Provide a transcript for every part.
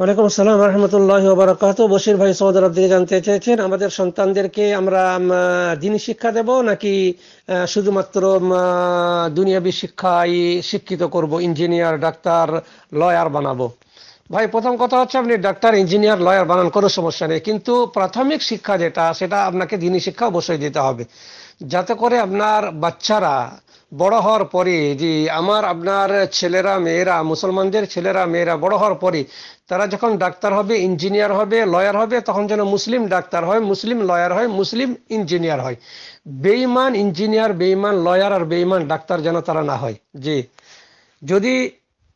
ওয়ালাইকুম আসসালাম রহমতুল্লাহ ওবরাকাত বশির ভাই সৌদ আরব জানতে চেয়েছেন আমাদের সন্তানদেরকে আমরা দিনী শিক্ষা দেব নাকি শুধুমাত্র দুনিয়াবী শিক্ষায় শিক্ষিত করব ইঞ্জিনিয়ার ডাক্তার লয়ার বানাবো ভাই প্রথম কথা হচ্ছে আপনি ডাক্তার ইঞ্জিনিয়ার লয়ার বানান কোনো সমস্যা নেই কিন্তু প্রাথমিক শিক্ষা যেটা সেটা আপনাকে দিনী শিক্ষা অবশ্যই দিতে হবে যাতে করে আপনার বাচ্চারা বড় হওয়ার পরে যে আমার আপনার ছেলেরা মেয়েরা মুসলমানদের ছেলেরা মেয়েরা বড় হওয়ার পরে তারা যখন ডাক্তার হবে ইঞ্জিনিয়ার হবে লয়ার হবে তখন যেন মুসলিম ডাক্তার হয় মুসলিম লয়ার হয় মুসলিম ইঞ্জিনিয়ার হয় বেইমান ইঞ্জিনিয়ার বেইমান লয়ার আর বেইমান ডাক্তার যেন তারা না হয় যে যদি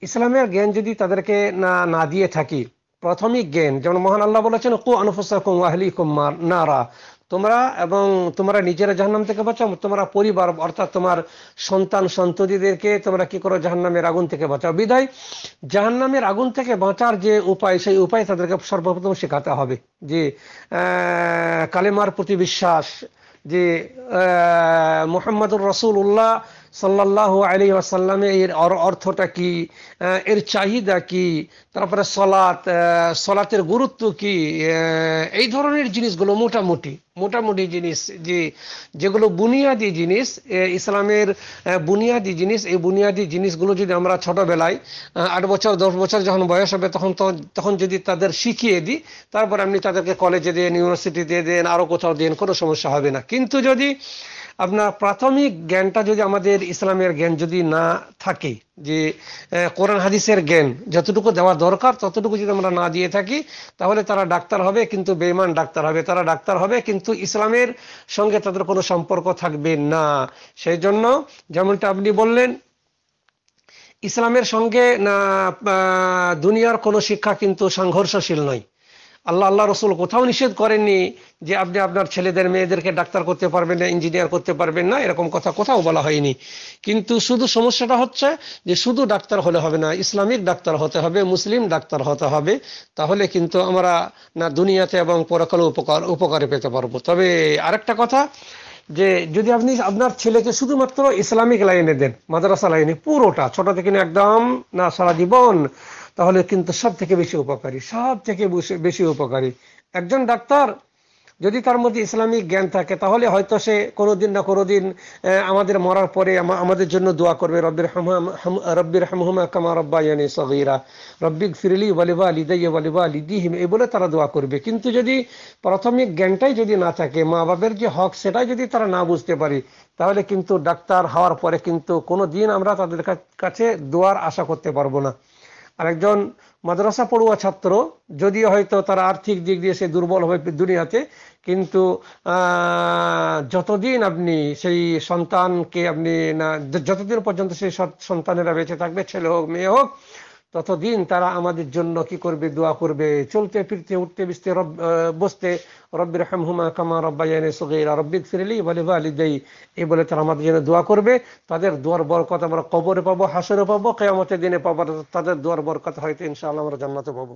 ইসলামের জ্ঞান যদি তাদেরকে না না দিয়ে থাকি প্রাথমিক জ্ঞান যেমন মহান আল্লাহ বলেছেন কু আনফুসাকুম আহলিকুম নারা তোমরা এবং তোমরা নিজেরা জাহান্নাম থেকে বাঁচাও তোমরা পরিবার অর্থাৎ তোমার সন্তান সন্ততিদেরকে তোমরা কি করো জাহান্নামের আগুন থেকে বাঁচাও বিদায় জাহান্নামের আগুন থেকে বাঁচার যে উপায় সেই উপায় তাদেরকে সর্বপ্রথম শেখাতে হবে যে কালেমার প্রতি বিশ্বাস যে মোহাম্মদুর রসুল উল্লাহ সাল্লাহ আলী আসাল্লামে এর অর্থটা কি এর চাহিদা কি তারপরে সলাত সলাতের গুরুত্ব কি এই ধরনের জিনিসগুলো মোটামুটি মোটামুটি জিনিস যে যেগুলো বুনিয়াদি জিনিস ইসলামের বুনিয়াদি জিনিস এই বুনিয়াদি জিনিসগুলো যদি আমরা ছোটবেলায় আট বছর দশ বছর যখন বয়স হবে তখন তখন যদি তাদের শিখিয়ে দিই তারপর আপনি তাদেরকে কলেজে দেন ইউনিভার্সিটিতে দেন আরও কোথাও দেন কোনো সমস্যা হবে না কিন্তু যদি আপনার প্রাথমিক জ্ঞানটা যদি আমাদের ইসলামের জ্ঞান যদি না থাকে যে কোরআন হাদিসের জ্ঞান যতটুকু দেওয়া দরকার ততটুকু যদি আমরা না দিয়ে থাকি তাহলে তারা ডাক্তার হবে কিন্তু বেমান ডাক্তার হবে তারা ডাক্তার হবে কিন্তু ইসলামের সঙ্গে তাদের কোনো সম্পর্ক থাকবে না সেই জন্য যেমনটা আপনি বললেন ইসলামের সঙ্গে না দুনিয়ার কোনো শিক্ষা কিন্তু সংঘর্ষশীল নয় আল্লাহ আল্লাহ রসুল কোথাও নিষেধ করেননি যে আপনি আপনার ছেলেদের মেয়েদেরকে ডাক্তার করতে পারবেন না ইঞ্জিনিয়ার করতে পারবেন না এরকম কথা কোথাও বলা হয়নি কিন্তু শুধু সমস্যাটা হচ্ছে যে শুধু ডাক্তার হলে হবে না ইসলামিক ডাক্তার হতে হবে মুসলিম ডাক্তার হতে হবে তাহলে কিন্তু আমরা না দুনিয়াতে এবং পরকালে উপকার উপকারে পেতে পারবো তবে আরেকটা কথা যে যদি আপনি আপনার ছেলেকে শুধুমাত্র ইসলামিক লাইনে দেন মাদ্রাসা লাইনে পুরোটা ছোট থেকে একদম না সারা জীবন তাহলে কিন্তু সব থেকে বেশি উপকারী সব থেকে বেশি উপকারী একজন ডাক্তার যদি তার মধ্যে ইসলামিক জ্ঞান থাকে তাহলে হয়তো সে কোনোদিন না কোনোদিন আমাদের মরার পরে আমাদের জন্য দোয়া করবে রব্বির রব্বির হামহুমা কামা রব্বায়ানি সগিরা রব্বিক ফিরলি ওয়ালিবা লিদাই ওয়ালিবা লিদিহিম এই বলে তারা দোয়া করবে কিন্তু যদি প্রাথমিক জ্ঞানটাই যদি না থাকে মা বাবের যে হক সেটাই যদি তারা না বুঝতে পারি তাহলে কিন্তু ডাক্তার হওয়ার পরে কিন্তু কোনো দিন আমরা তাদের কাছে দোয়ার আশা করতে পারবো না আরেকজন মাদ্রাসা পড়ুয়া ছাত্র যদিও হয়তো তারা আর্থিক দিক দিয়ে সে দুর্বল হবে দুনিয়াতে কিন্তু যতদিন আপনি সেই সন্তানকে আপনি না যতদিন পর্যন্ত সেই সন্তানেরা বেঁচে থাকবে ছেলে হোক মেয়ে হোক ততদিন তারা আমাদের জন্য কি করবে দোয়া করবে চলতে ফিরতে উঠতে বিসতে রব বসতে রব্বি রহমহুমা কামা রব্বায়ানে সগীরা রব্বিক ফিরলি বলে বা ওয়ালিদাই এই বলে তারা আমাদের জন্য দোয়া করবে তাদের দোয়ার বরকত আমরা কবরে পাবো হাসরে পাবো কেয়ামতের দিনে পাবো তাদের দোয়ার বরকত হয়তো ইনশাআল্লাহ আমরা জান্নাতে পাবো